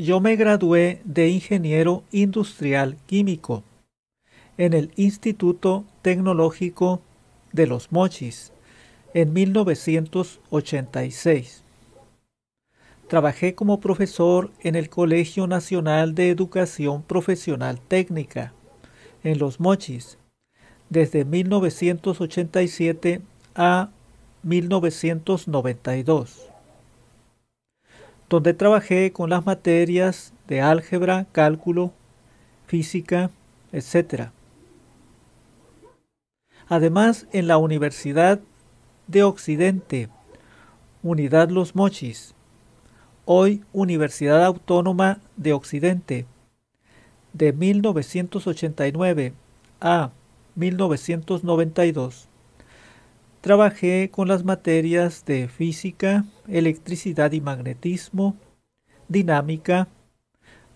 Yo me gradué de ingeniero industrial químico en el Instituto Tecnológico de los Mochis en 1986. Trabajé como profesor en el Colegio Nacional de Educación Profesional Técnica en Los Mochis desde 1987 a 1992 donde trabajé con las materias de álgebra, cálculo, física, etc. Además, en la Universidad de Occidente, Unidad Los Mochis, hoy Universidad Autónoma de Occidente, de 1989 a 1992. Trabajé con las materias de física, electricidad y magnetismo, dinámica,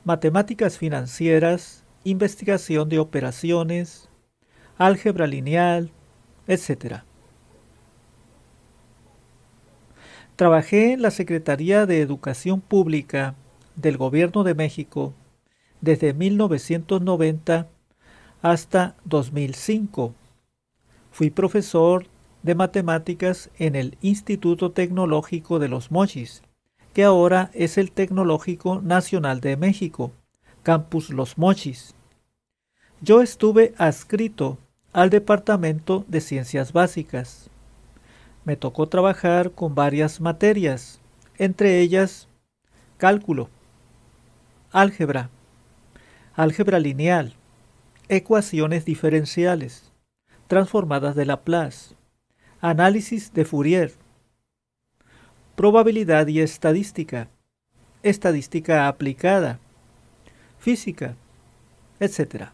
matemáticas financieras, investigación de operaciones, álgebra lineal, etc. Trabajé en la Secretaría de Educación Pública del Gobierno de México desde 1990 hasta 2005. Fui profesor de Matemáticas en el Instituto Tecnológico de los Mochis, que ahora es el Tecnológico Nacional de México, Campus Los Mochis. Yo estuve adscrito al Departamento de Ciencias Básicas. Me tocó trabajar con varias materias, entre ellas cálculo, álgebra, álgebra lineal, ecuaciones diferenciales, transformadas de Laplace, Análisis de Fourier. Probabilidad y estadística. Estadística aplicada. Física, etc.